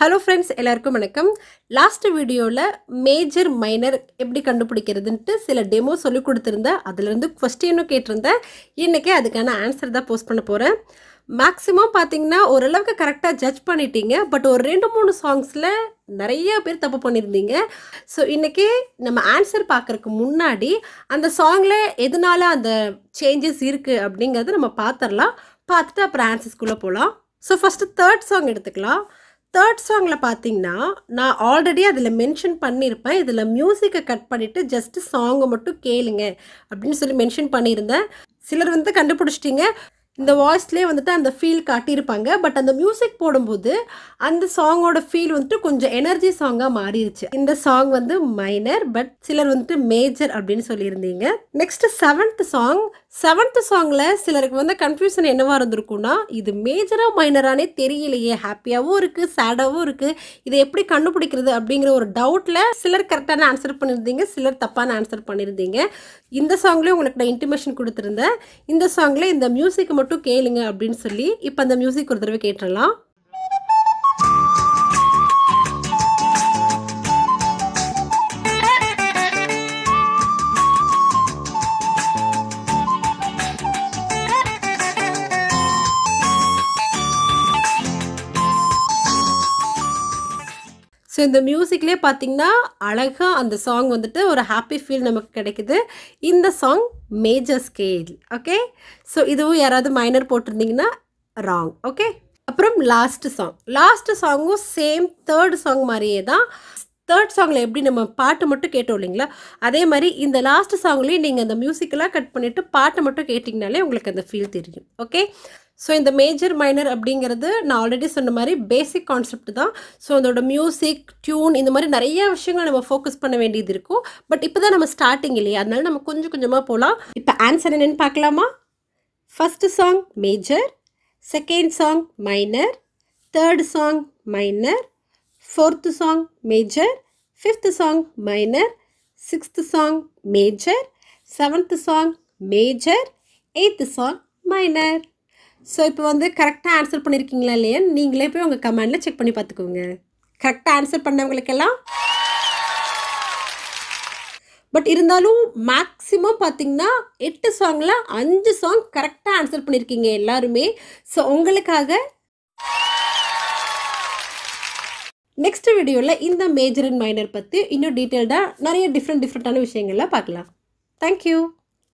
hello friends எல்லாருக்கும் வணக்கம் last வீடியோவில் மேஜர் மைனர் எப்படி கண்டுபிடிக்கிறதுன்ட்டு சில டெமோ சொல்லி கொடுத்துருந்தேன் அதுலேருந்து கொஸ்டினும் கேட்டிருந்தேன் இன்றைக்கி அதுக்கான ஆன்சர் தான் போஸ்ட் பண்ண போகிறேன் மேக்ஸிமம் பார்த்தீங்கன்னா ஓரளவுக்கு கரெக்டாக ஜட்ஜ் பண்ணிட்டீங்க பட் ஒரு ரெண்டு மூணு சாங்ஸில் நிறைய பேர் தப்பு பண்ணியிருந்தீங்க ஸோ இன்றைக்கி நம்ம ஆன்சர் பார்க்குறக்கு முன்னாடி அந்த சாங்கில் எதனால அந்த சேஞ்சஸ் இருக்குது அப்படிங்கிறத நம்ம பார்த்துடலாம் பார்த்துட்டு அப்புறம் ஆன்சர்ஸ்குள்ளே போகலாம் ஸோ ஃபஸ்ட்டு தேர்ட் சாங் எடுத்துக்கலாம் தேர்ட் சாங்கில் பார்த்தீங்கன்னா நான் ஆல்ரெடி அதில் மென்ஷன் பண்ணியிருப்பேன் இதில் மியூசிக்கை கட் பண்ணிவிட்டு ஜஸ்ட்டு சாங்கை மட்டும் கேளுங்க அப்படின்னு சொல்லி மென்ஷன் பண்ணியிருந்தேன் சிலர் வந்து கண்டுபிடிச்சிட்டிங்க இந்த வாய்ஸ்லேயே வந்துட்டு அந்த ஃபீல் காட்டியிருப்பாங்க பட் அந்த மியூசிக் போடும்போது அந்த சாங்கோட ஃபீல் வந்துட்டு கொஞ்சம் எனர்ஜி சாங்காக மாறிடுச்சு இந்த சாங் வந்து மைனர் பட் சிலர் வந்துட்டு மேஜர் அப்படின்னு சொல்லியிருந்தீங்க நெக்ஸ்ட் செவன்த் சாங் செவன்த் சாங்கில் சிலருக்கு வந்து கன்ஃபியூஷன் என்னவாக இருந்திருக்கும்னா இது மேஜராக மைனரானே தெரியலையே ஹாப்பியாகவும் இருக்குது சேடாகவும் இருக்குது இதை எப்படி கண்டுபிடிக்கிறது அப்படிங்கிற ஒரு டவுட்டில் சிலர் கரெக்டான ஆன்சர் பண்ணியிருந்தீங்க சிலர் தப்பான ஆன்சர் பண்ணியிருந்தீங்க இந்த சாங்லேயும் உங்களுக்கு நான் இன்டிமேஷன் கொடுத்துருந்தேன் இந்த சாங்கில் இந்த மியூசிக் மட்டும் மட்டும் கேளுங்க அப்படின்னு சொல்லி இப்போ அந்த மியூசிக் ஒரு தடவை கேட்டுடலாம் ஸோ இந்த மியூசிக்லேயே பார்த்தீங்கன்னா அழகாக அந்த சாங் வந்துட்டு ஒரு ஹாப்பி ஃபீல் நமக்கு கிடைக்குது இந்த song major scale okay so இதுவும் யாராவது மைனர் போட்டிருந்தீங்கன்னா ராங் ஓகே அப்புறம் லாஸ்ட்டு சாங் லாஸ்ட்டு சாங்கும் சேம் தேர்ட் சாங் மாதிரியே தான் தேர்ட் சாங்கில் எப்படி நம்ம பாட்டு மட்டும் கேட்டோம் இல்லைங்களா அதே மாதிரி இந்த லாஸ்ட் சாங்லேயும் நீங்கள் அந்த மியூசிக்கெல்லாம் கட் பண்ணிவிட்டு பாட்டை மட்டும் கேட்டிங்கனாலே உங்களுக்கு அந்த ஃபீல் தெரியும் ஓகே ஸோ இந்த மேஜர் மைனர் அப்படிங்கிறது நான் ஆல்ரெடி சொன்ன மாதிரி பேசிக் கான்செப்ட் தான் ஸோ அதோட மியூசிக் டியூன் இந்த மாதிரி நிறைய விஷயங்கள் நம்ம ஃபோக்கஸ் பண்ண வேண்டியது இருக்கும் பட் இப்போ தான் நம்ம ஸ்டார்டிங் இல்லையா அதனால நம்ம கொஞ்சம் கொஞ்சமாக போகலாம் இப்போ ஆன்சர் என்னென்னு பார்க்கலாமா first song major second song minor third song minor fourth song major fifth song minor sixth song major seventh song major eighth song minor so இப்போ வந்து கரெக்டாக ஆன்சர் பண்ணியிருக்கீங்களா இல்லையா நீங்களே போய் உங்கள் கமெண்டில் செக் பண்ணி பார்த்துக்கோங்க கரெக்டாக ஆன்சர் பண்ணவங்களுக்கெல்லாம் பட் இருந்தாலும் மேக்ஸிமம் பார்த்தீங்கன்னா எட்டு சாங்கில் அஞ்சு சாங் கரெக்டாக ஆன்சர் பண்ணியிருக்கீங்க எல்லாருமே ஸோ உங்களுக்காக நெக்ஸ்ட் வீடியோவில் இந்த மேஜர் அண்ட் மைனர் பற்றி இன்னும் டீட்டெயில்டாக நிறைய டிஃப்ரெண்ட் டிஃப்ரெண்ட்டான விஷயங்கள்லாம் பார்க்கலாம் தேங்க்யூ